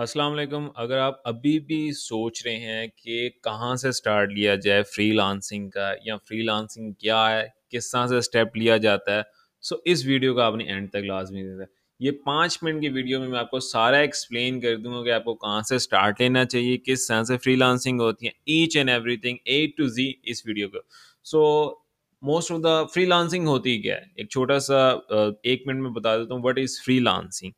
अस्सलाम वालेकुम अगर आप अभी भी सोच रहे हैं कि कहाँ से स्टार्ट लिया जाए फ्रीलांसिंग का या फ्रीलांसिंग क्या है किस तरह से स्टेप लिया जाता है सो इस वीडियो का आपने एंड तक लाजमी देना है ये पाँच मिनट की वीडियो में मैं आपको सारा एक्सप्लेन कर दूंगा कि आपको कहाँ से स्टार्ट लेना चाहिए किस तरह से लांसिंग होती है each and thing A to Z इस वीडियो को so most of the lancing होती क्या है एक छोटा सा एक मिनट में बता देता हूँ what is lancing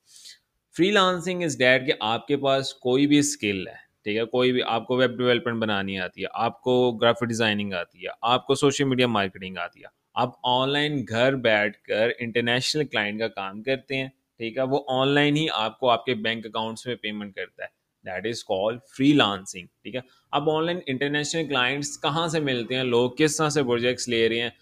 freelancing is that कि आपके पास कोई भी स्किल है ठीक है कोई भी आपको वेब डेवलपमेंट बनानी आती है आपको ग्राफिक डिज़ाइनिंग आती है आपको सोशल मीडिया मार्केटिंग आती है आप ऑनलाइन घर बैठ कर इंटरनेशनल क्लाइंट का काम करते हैं ठीक है वो ऑनलाइन ही आपको आपके बैंक अकाउंट्स में पेमेंट करता है that is called freelancing ठीक है अब ऑनलाइन इंटरनेशनल क्लाइंट्स कहाँ से मिलते हैं लोग किस तरह से प्रोजेक्ट्स ले रहे हैं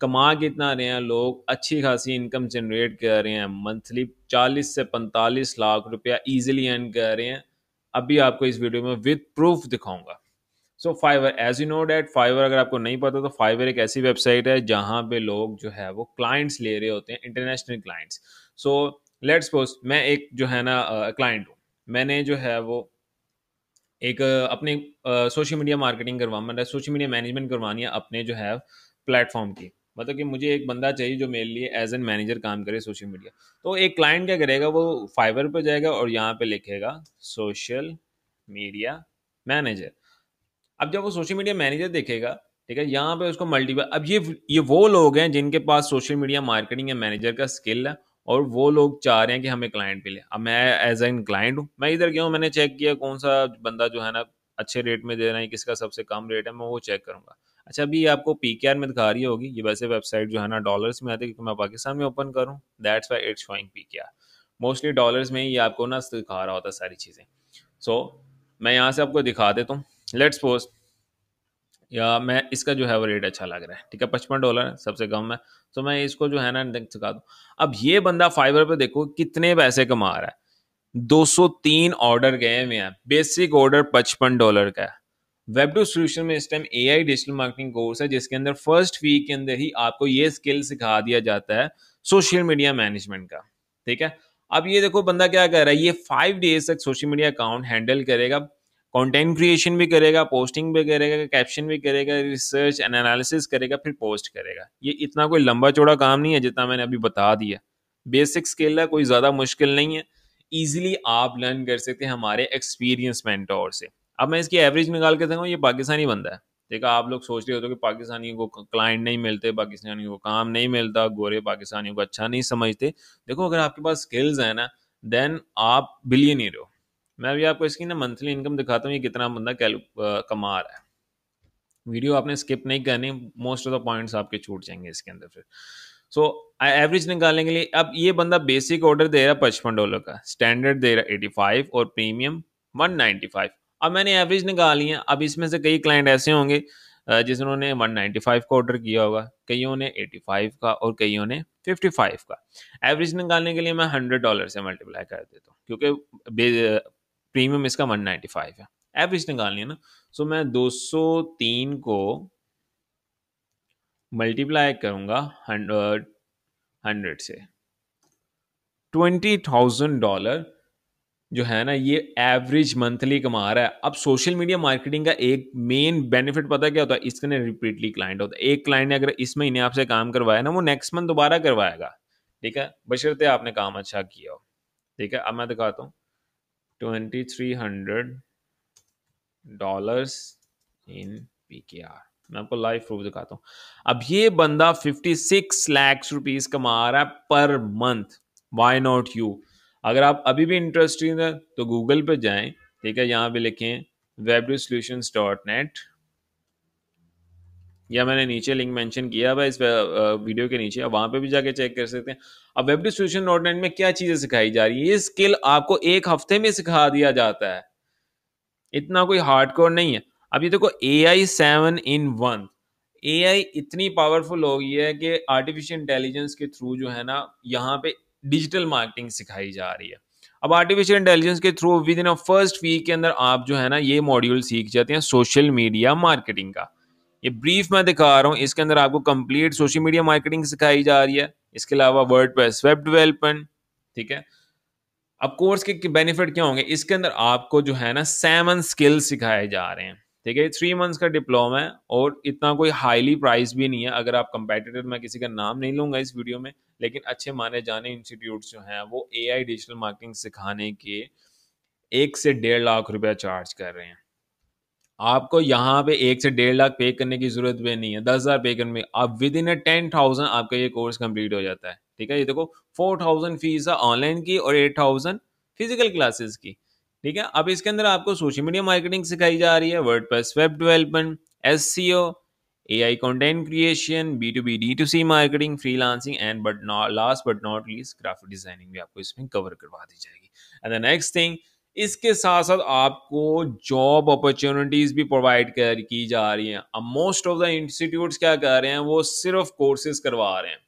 कमा कितना रहे हैं लोग अच्छी खासी इनकम जनरेट कर रहे हैं मंथली 40 से 45 लाख रुपया इजीली अर्न कर रहे हैं अभी आपको इस वीडियो में विद प्रूफ दिखाऊंगा so Fiverr as you know that Fiverr अगर आपको नहीं पता तो फाइवर एक ऐसी वेबसाइट है जहां पे लोग जो है वो क्लाइंट्स ले रहे होते हैं international clients so let's suppose मैं एक जो है ना क्लाइंट हूँ मैंने जो है वो एक अपने सोशल मीडिया मार्केटिंग करवा मतलब सोशल मीडिया मैनेजमेंट करवानी है अपने जो है प्लेटफॉर्म की मतलब कि मुझे एक बंदा चाहिए जो मेरे लिए एज एन मैनेजर काम करे सोशल मीडिया तो एक क्लाइंट क्या करेगा वो फाइवर पे जाएगा और यहाँ पे लिखेगा सोशल मीडिया मैनेजर अब जब वो सोशल मीडिया मैनेजर देखेगा ठीक है यहाँ पे उसको मल्टीपल अब ये ये वो लोग हैं जिनके पास सोशल मीडिया मार्केटिंग या मैनेजर का स्किल है और वो लोग चाह रहे हैं कि हमें क्लाइंट मिले अब मैं एज एन क्लाइंट हूँ मैं इधर गया हूँ मैंने चेक किया कौन सा बंदा जो है ना अच्छे रेट में दे रहा है किसका सबसे कम रेट है मैं वो चेक करूँगा अच्छा अभी ये आपको पी के आर में दिखा रही होगी ये वैसे वेबसाइट जो है ना डॉलर्स में आती है क्योंकि मैं पाकिस्तान में ओपन करूँ that's why it's showing P K R mostly dollars में ये आपको ना दिखा रहा होता सारी चीज़ें सो so, मैं यहाँ से आपको दिखा देता हूँ लेट्स सपोज या मैं इसका जो है वो रेट अच्छा लग रहा है ठीक है पचपन डॉलर सबसे कम है तो मैं इसको जो है ना देख चुका दूँ अब ये बंदा फाइबर पे देखो कितने पैसे कमा रहा है 203 ऑर्डर गए हुए हैं बेसिक ऑर्डर पचपन डॉलर का है वेब टू सोल्यूशन में इस time A I digital marketing course है जिसके अंदर फर्स्ट वीक के अंदर ही आपको ये स्किल सिखा दिया जाता है सोशल मीडिया मैनेजमेंट का ठीक है अब ये देखो बंदा क्या कर रहा है ये फाइव डेज तक सोशल मीडिया अकाउंट हैंडल करेगा कंटेंट क्रिएशन भी करेगा पोस्टिंग भी करेगा कैप्शन भी करेगा रिसर्च एंड एनालिसिस करेगा फिर पोस्ट करेगा ये इतना कोई लंबा चौड़ा काम नहीं है जितना मैंने अभी बता दिया बेसिक स्किल है कोई ज़्यादा मुश्किल नहीं है ईजिली आप लर्न कर सकते हैं हमारे एक्सपीरियंस मैंटोर से अब मैं इसकी एवरेज निकाल के देखूँ ये पाकिस्तानी बंदा है देखा आप लोग सोच रहे हो तो कि पाकिस्तानियों को क्लाइंट नहीं मिलते पाकिस्तानियों को काम नहीं मिलता गोरे पाकिस्तानियों को अच्छा नहीं समझते देखो अगर आपके पास स्किल्स हैं ना देन आप बिलियन ही रहो मैं अभी आपको इसकी ना मंथली इनकम दिखाता हूँ ये कितना बंदा कैल कमा रहा है वीडियो आपने स्किप नहीं करनी मोस्ट ऑफ द पॉइंट्स आपके छूट जाएंगे इसके अंदर फिर सो एवरेज निकालने के लिए अब ये बंदा बेसिक ऑर्डर दे रहा है पचपन डॉलर का स्टैंडर्ड दे रहा है एटी फाइव और प्रीमियम वन नाइन्टी फाइव अब मैंने एवरेज निकाल लिया है अब इसमें से कई क्लाइंट ऐसे होंगे जिन्होंने 195 का ऑर्डर किया होगा कईयों ने 85 का और कईयों ने 55 का एवरेज निकालने के लिए मैं 100 डॉलर से मल्टीप्लाई कर देता हूँ क्योंकि प्रीमियम इसका 195 है एवरेज निकालनी है ना सो मैं 203 को मल्टीप्लाई करूँगा हंड्रेड से ट्वेंटी थाउजेंड डॉलर जो है ना ये एवरेज मंथली कमा रहा है अब सोशल मीडिया मार्केटिंग का एक मेन बेनिफिट पता क्या होता है इसके ना रिपीटली क्लाइंट होता है एक क्लाइंट ने अगर इस महीने आपसे काम करवाया ना वो नेक्स्ट मंथ दोबारा करवाएगा ठीक है बशर्ते आपने काम अच्छा किया हो ठीक है अब मैं दिखाता हूँ twenty three hundred dollars in P K R मैं आपको लाइव प्रूफ दिखाता हूँ अब ये बंदा फिफ्टी सिक्स लैक्स रुपीज कमा रहा है per month why not you अगर आप अभी भी इंटरेस्टिंग हैं तो गूगल पर जाएं ठीक है यहाँ पे लिखें वेब सोल्यूशन डॉट नेट या मैंने नीचे लिंक मेंशन किया हुआ इस वीडियो के नीचे वहां पे भी जाके चेक कर सकते हैं अब वेब सोल्यूशन डॉट नेट में क्या चीज़ें सिखाई जा रही है ये स्किल आपको एक हफ्ते में सिखा दिया जाता है इतना कोई हार्ड कोर नहीं है अब ये देखो ए आई सेवन इन वन ए आई इतनी पावरफुल हो गई है कि आर्टिफिशियल इंटेलिजेंस के थ्रू जो है ना यहाँ पे डिजिटल मार्केटिंग सिखाई जा रही है अब आर्टिफिशियल इंटेलिजेंस के through within a first week के अंदर आप जो है ना ये मॉड्यूल सीख जाते हैं सोशल मीडिया मार्केटिंग का ये ब्रीफ मैं दिखा रहा हूँ इसके अंदर आपको कंप्लीट सोशल मीडिया मार्केटिंग सिखाई जा रही है इसके अलावा वर्ड प्रेस वेब डेवलपमेंट ठीक है अब कोर्स के बेनिफिट क्या होंगे इसके अंदर आपको जो है ना सेवन स्किल सिखाए जा रहे हैं ठीक है थ्री मंथ्स का डिप्लोमा है और इतना कोई हाईली प्राइस भी नहीं है अगर आप कंपेटिटर मैं किसी का नाम नहीं लूंगा इस वीडियो में लेकिन अच्छे माने जाने इंस्टीट्यूट जो हैं वो ए डिजिटल मार्केटिंग सिखाने के एक से डेढ़ लाख रुपया चार्ज कर रहे हैं आपको यहाँ पे एक से डेढ़ लाख पे करने की जरूरत भी नहीं है दस हज़ार पे करने में आप within a ten thousand आपका ये कोर्स कंप्लीट हो जाता है ठीक है ये देखो फोर थाउजेंड फीस है ऑनलाइन की और एट थाउजेंड फिजिकल क्लासेस की ठीक है अब इसके अंदर आपको सोशल मीडिया मार्केटिंग सिखाई जा रही है word web development S C O AI content creation, B2B, D2C marketing, freelancing, and but not last but not least graphic designing भी आपको इसमें कवर करवा दी जाएगी एंड द नेक्स्ट थिंग इसके साथ साथ आपको जॉब अपॉर्चुनिटीज भी प्रोवाइड कर की जा रही हैं अब मोस्ट ऑफ द इंस्टीट्यूट क्या कर रहे हैं वो सिर्फ कोर्सेज करवा रहे हैं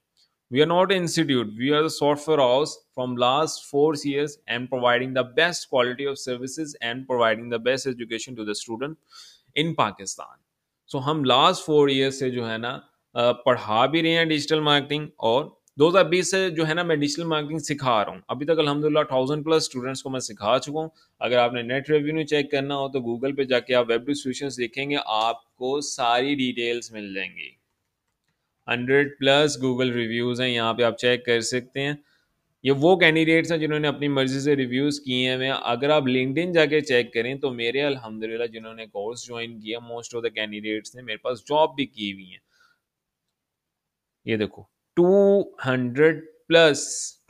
we are not institute we are the software house from last four years and providing the best quality of services and providing the best education to the student in Pakistan so हम last four years से जो है ना पढ़ा भी रहे हैं digital marketing और 2020 से जो है ना मैं डिजिटल मार्केटिंग सिखा रहा हूँ अभी तक अलहमदिल्ला थाउजेंड प्लस स्टूडेंट्स को मैं सिखा चुका हूँ अगर आपने नेट रेवेन्यू चेक करना हो तो गूगल पे जाके आप वेब सोल्यूशन देखेंगे आपको सारी डिटेल्स मिल जाएंगी हंड्रेड प्लस गूगल रिव्यूज़ हैं यहाँ पे आप चेक कर सकते हैं ये वो कैंडिडेट्स हैं जिन्होंने अपनी मर्जी से रिव्यूज़ किए हैं अगर आप लिंकड जाके चेक करें तो मेरे अलहमदिल्ला जिन्होंने कोर्स ज्वाइन किया मोस्ट ऑफ द कैंडिडेट्स ने मेरे पास जॉब भी की हुई है ये देखो 200 प्लस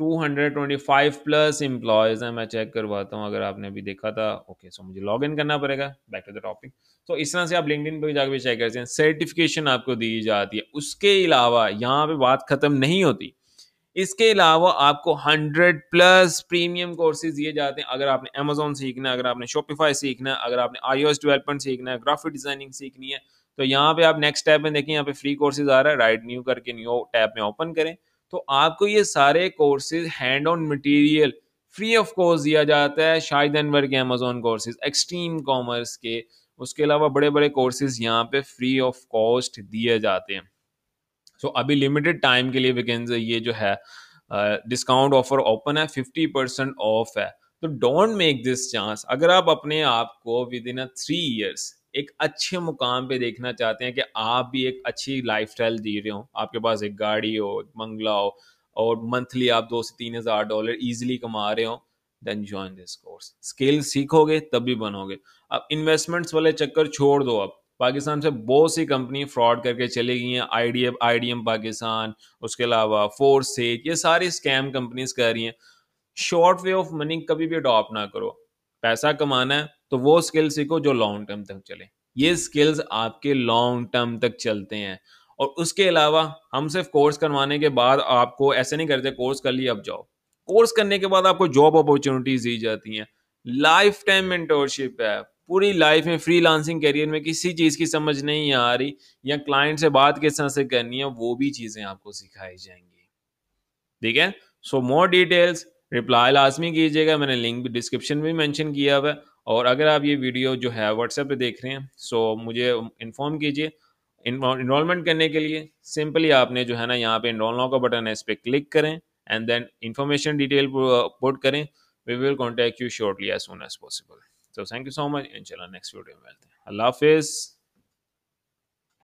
225 प्लस एम्प्लॉयज़ हैं मैं चेक करवाता हूँ अगर आपने अभी देखा था ओके सो मुझे लॉग इन करना पड़ेगा बैक टू द टॉपिक तो इस तरह से आप लिंकड पर जाकर चेक करते हैं सर्टिफिकेशन आपको दी जाती है उसके अलावा यहाँ पे बात ख़त्म नहीं होती इसके अलावा आपको हंड्रेड प्लस प्रीमियम कोर्सेज दिए जाते हैं अगर आपने अमेजोन सीखना है अगर आपने शॉपिफाई सीखना है अगर आपने आई डेवलपमेंट सीखना है ग्राफिक डिजाइनिंग सीखनी है तो यहाँ पे आप नेक्स्ट टैब में देखें यहाँ पे फ्री कोर्सेज आ रहा है राइट न्यू करके न्यू टैब में ओपन करें तो आपको ये सारे courses hand on material free of cost दिया जाता है शाहिद अनवर के अमेजोन कोर्सेज एक्सट्रीम कॉमर्स के उसके अलावा बड़े बड़े कोर्सेज यहाँ पे फ्री ऑफ कॉस्ट दिए जाते हैं सो अभी लिमिटेड टाइम के लिए वेकेंस ये जो है डिस्काउंट ऑफर ओपन है फिफ्टी परसेंट ऑफ है तो डोंट मेक दिस चांस अगर आप अपने आप को within a three years एक अच्छे मुकाम पे देखना चाहते हैं कि आप भी एक अच्छी लाइफ स्टाइल जी रहे हो आपके पास एक गाड़ी हो एक मंगला हो और मंथली आप दो से तीन हज़ार डॉलर ईजिली कमा रहे हो then join this course skill सीखोगे तब भी बनोगे अब इन्वेस्टमेंट्स वाले चक्कर छोड़ दो अब पाकिस्तान से बहुत सी कंपनी फ्रॉड करके चली गई हैं I D I D M Pakistan उसके अलावा फोर्स सेज ये सारी स्कैम कंपनीज कर रही हैं शॉर्ट वे ऑफ मनी कभी भी अडॉप्ट ना करो पैसा कमाना है तो वो स्किल सीखो जो लॉन्ग टर्म तक चले ये स्किल्स आपके लॉन्ग टर्म तक चलते हैं और उसके अलावा हम सिर्फ कोर्स करवाने के बाद आपको ऐसे नहीं करते कोर्स कर लिए अब जाओ कोर्स करने के बाद आपको जॉब अपॉर्चुनिटीज दी जाती हैं लाइफ टाइम मेंटोरशिप है पूरी लाइफ में फ्री लांसिंग करियर में किसी चीज़ की समझ नहीं आ रही या क्लाइंट से बात किस तरह से करनी है वो भी चीज़ें आपको सिखाई जाएंगी ठीक है सो मोर डिटेल्स रिप्लाई लाजमी कीजिएगा मैंने लिंक डिस्क्रिप्शन में मैंशन किया हुआ और अगर आप ये वीडियो जो है व्हाट्सएप पे देख रहे हैं सो मुझे इन्फॉर्म कीजिए इनरोलमेंट करने के लिए सिंपली आपने जो है ना यहाँ पे इनरोल का बटन है इस पर क्लिक करें and then information detail put करें we will contact you shortly as soon as possible तो थैंक यू सो मच इंशाल्लाह नेक्स्ट वीडियो में मिलते हैं अल्लाह हाफिज़